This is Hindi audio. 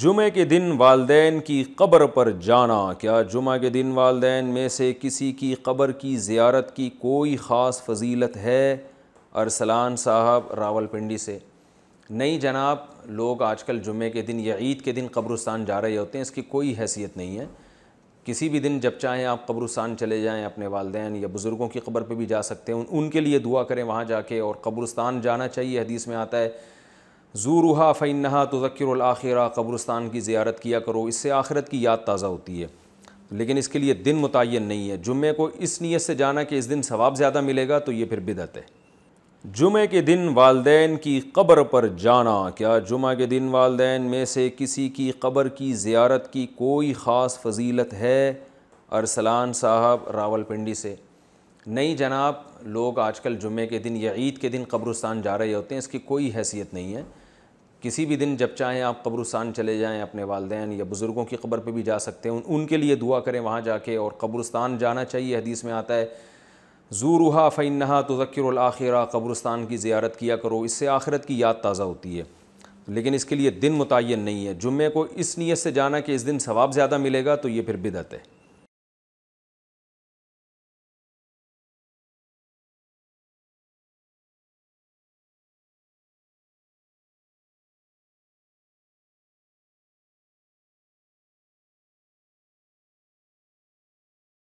जुमे के दिन वालदेन की कब्र पर जाना क्या जुमे के दिन वालदेन में से किसी की कब्र की जियारत की कोई ख़ास फजीलत है अरसलान साहब रावलपिंडी से नहीं जनाब लोग आजकल जुमे के दिन या ईद के दिन कब्रस्तान जा रहे होते हैं इसकी कोई हैसियत नहीं है किसी भी दिन जब चाहें आप कब्रस्तान चले जाएँ अपने वालदेन या बुज़ुर्गों की कब्र पर भी जा सकते हैं उनके लिए दुआ करें वहाँ जाके और कब्रस्तान जाना चाहिए हदीस में आता है ज़ूरूहा फ़ैनहा तज़क्र आखिरा कब्रस्तान की ज़्यारत किया करो इससे आखिरत की याद ताज़ा होती है लेकिन इसके लिए दिन मुतन नहीं है जुमे को इस नीयत से जाना कि इस दिन सवाब ज़्यादा मिलेगा तो ये फिर बिदत है जुमे के दिन वालदेन की कब्र पर जाना क्या जुमे के दिन वालदेन में से किसी की कब्र की ज़ियारत की कोई ख़ास फजीलत है अरसलान साहब रावलपिंडी से नहीं जनाब लोग आजकल जुमे के दिन या ईद के दिन कब्रस्तान जा रहे होते हैं इसकी कोई हैसियत नहीं है किसी भी दिन जब चाहें आप कब्रस्तान चले जाएँ अपने वालदेन या बुज़ुर्गों की खबर पर भी जा सकते हैं उनके लिए दुआ करें वहाँ जाके और कब्रस्तान जाना चाहिए हदीस में आता है जू ज़ूरूहा फ़ैनहा आख़िर कब्रस्तान की ज़्यारत किया करो इससे आखिरत की याद ताज़ा होती है लेकिन इसके लिए दिन मुतन नहीं है जुम्मे को इस नीयत से जाना कि इस दिन सवाब ज़्यादा मिलेगा तो ये फिर बिदत है